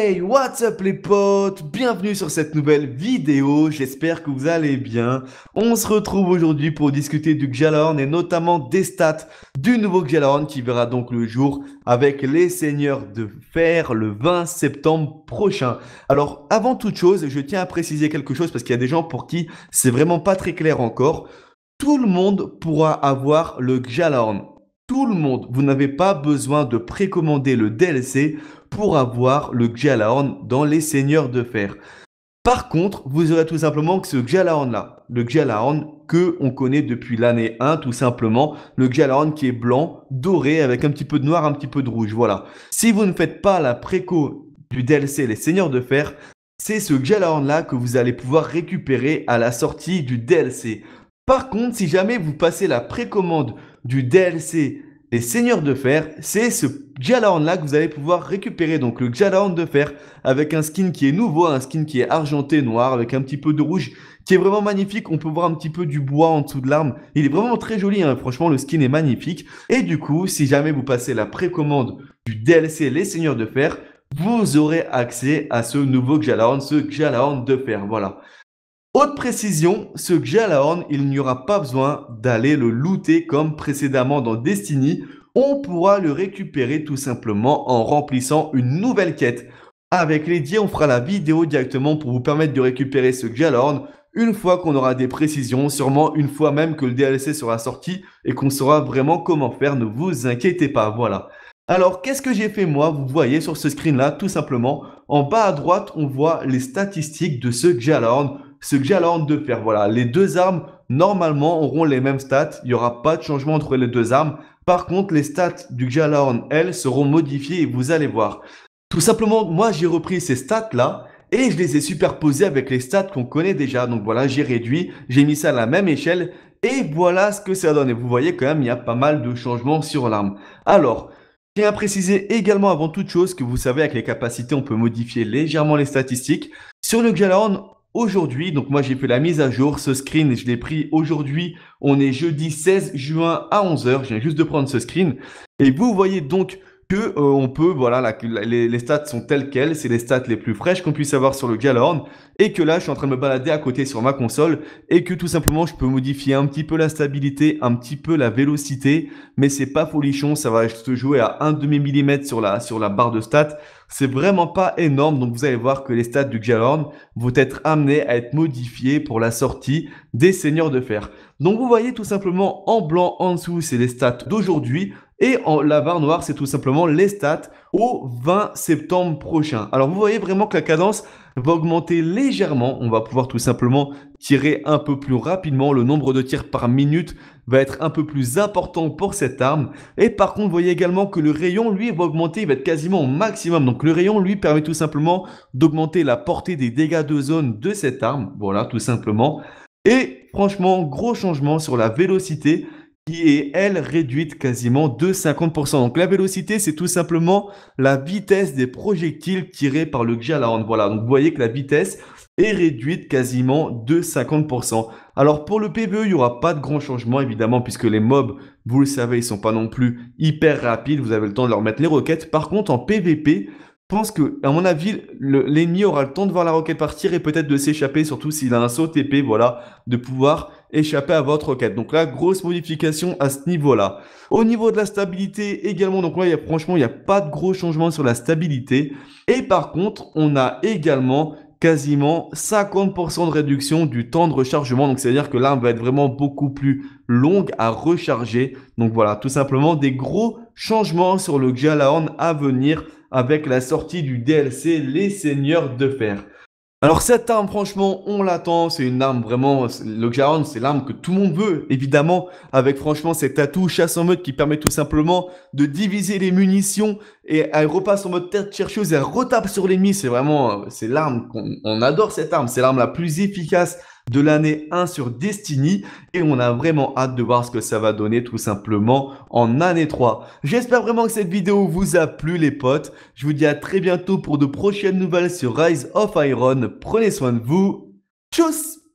Hey, what's up les potes Bienvenue sur cette nouvelle vidéo, j'espère que vous allez bien. On se retrouve aujourd'hui pour discuter du Gjallarhorn et notamment des stats du nouveau Gjallarhorn qui verra donc le jour avec les Seigneurs de Fer le 20 septembre prochain. Alors avant toute chose, je tiens à préciser quelque chose parce qu'il y a des gens pour qui c'est vraiment pas très clair encore. Tout le monde pourra avoir le Gjallarhorn tout le monde. Vous n'avez pas besoin de précommander le DLC pour avoir le Gjalahorn dans les Seigneurs de Fer. Par contre, vous aurez tout simplement que ce Gjallarhorn là, le Gjalahorn que on connaît depuis l'année 1 tout simplement, le Gjalahorn qui est blanc, doré avec un petit peu de noir, un petit peu de rouge, voilà. Si vous ne faites pas la préco du DLC Les Seigneurs de Fer, c'est ce Gjalahorn là que vous allez pouvoir récupérer à la sortie du DLC. Par contre, si jamais vous passez la précommande du DLC Les Seigneurs de Fer, c'est ce Jalaorn là que vous allez pouvoir récupérer. Donc le Jalaorn de Fer avec un skin qui est nouveau, un skin qui est argenté, noir, avec un petit peu de rouge, qui est vraiment magnifique. On peut voir un petit peu du bois en dessous de l'arme. Il est vraiment très joli, hein. franchement le skin est magnifique. Et du coup, si jamais vous passez la précommande du DLC Les Seigneurs de Fer, vous aurez accès à ce nouveau jalaon ce jalaon de fer. Voilà. Autre précision, ce Jalahorn, il n'y aura pas besoin d'aller le looter comme précédemment dans Destiny. On pourra le récupérer tout simplement en remplissant une nouvelle quête. Avec Lady, on fera la vidéo directement pour vous permettre de récupérer ce Jalorn une fois qu'on aura des précisions, sûrement une fois même que le DLC sera sorti et qu'on saura vraiment comment faire, ne vous inquiétez pas, voilà. Alors, qu'est-ce que j'ai fait moi Vous voyez sur ce screen-là, tout simplement, en bas à droite, on voit les statistiques de ce Jalorn ce que j'ai à de faire. Voilà, les deux armes, normalement, auront les mêmes stats. Il n'y aura pas de changement entre les deux armes. Par contre, les stats du Jalahorn, elles, seront modifiées et vous allez voir. Tout simplement, moi, j'ai repris ces stats-là et je les ai superposées avec les stats qu'on connaît déjà. Donc voilà, j'ai réduit, j'ai mis ça à la même échelle et voilà ce que ça donne. Et vous voyez quand même, il y a pas mal de changements sur l'arme. Alors, je tiens à préciser également avant toute chose que vous savez avec les capacités, on peut modifier légèrement les statistiques. Sur le Gjallarhorn, aujourd'hui. Donc moi j'ai fait la mise à jour, ce screen, je l'ai pris aujourd'hui. On est jeudi 16 juin à 11h, je viens juste de prendre ce screen. Et vous voyez donc que euh, on peut, voilà, les, les, stats sont telles quelles, c'est les stats les plus fraîches qu'on puisse avoir sur le Jalorn, et que là, je suis en train de me balader à côté sur ma console, et que tout simplement, je peux modifier un petit peu la stabilité, un petit peu la vélocité, mais c'est pas folichon, ça va se jouer à un demi millimètre sur la, sur la barre de stats, c'est vraiment pas énorme, donc vous allez voir que les stats du Jalorn vont être amenés à être modifiés pour la sortie des Seigneurs de Fer. Donc vous voyez tout simplement en blanc en dessous, c'est les stats d'aujourd'hui, et en, la barre noire, c'est tout simplement les stats au 20 septembre prochain. Alors vous voyez vraiment que la cadence va augmenter légèrement. On va pouvoir tout simplement tirer un peu plus rapidement. Le nombre de tirs par minute va être un peu plus important pour cette arme. Et par contre, vous voyez également que le rayon, lui, va augmenter. Il va être quasiment au maximum. Donc le rayon, lui, permet tout simplement d'augmenter la portée des dégâts de zone de cette arme. Voilà, tout simplement. Et franchement, gros changement sur la vélocité qui est, elle, réduite quasiment de 50%. Donc la vélocité, c'est tout simplement la vitesse des projectiles tirés par le Gia la Voilà, donc vous voyez que la vitesse est réduite quasiment de 50%. Alors pour le PVE, il n'y aura pas de grand changement évidemment puisque les mobs, vous le savez, ils sont pas non plus hyper rapides, vous avez le temps de leur mettre les roquettes. Par contre en PVP, je pense que, à mon avis, l'ennemi aura le temps de voir la roquette partir et peut-être de s'échapper, surtout s'il a un saut TP, voilà, de pouvoir échapper à votre roquette. Donc là, grosse modification à ce niveau-là. Au niveau de la stabilité également, donc là, a, franchement, il n'y a pas de gros changement sur la stabilité. Et par contre, on a également quasiment 50% de réduction du temps de rechargement. Donc, c'est-à-dire que l'arme va être vraiment beaucoup plus longue à recharger. Donc, voilà, tout simplement des gros Changement sur le Gjalahorn à venir avec la sortie du DLC Les Seigneurs de Fer. Alors cette arme, franchement, on l'attend. C'est une arme vraiment... Le Gjalahorn, c'est l'arme que tout le monde veut, évidemment. Avec franchement cet atout chasse en mode qui permet tout simplement de diviser les munitions. Et elle repasse en mode tête chercheuse elle retape sur l'ennemi. C'est vraiment... Euh, c'est l'arme qu'on adore cette arme. C'est l'arme la plus efficace de l'année 1 sur Destiny et on a vraiment hâte de voir ce que ça va donner tout simplement en année 3. J'espère vraiment que cette vidéo vous a plu les potes. Je vous dis à très bientôt pour de prochaines nouvelles sur Rise of Iron. Prenez soin de vous. Tchuss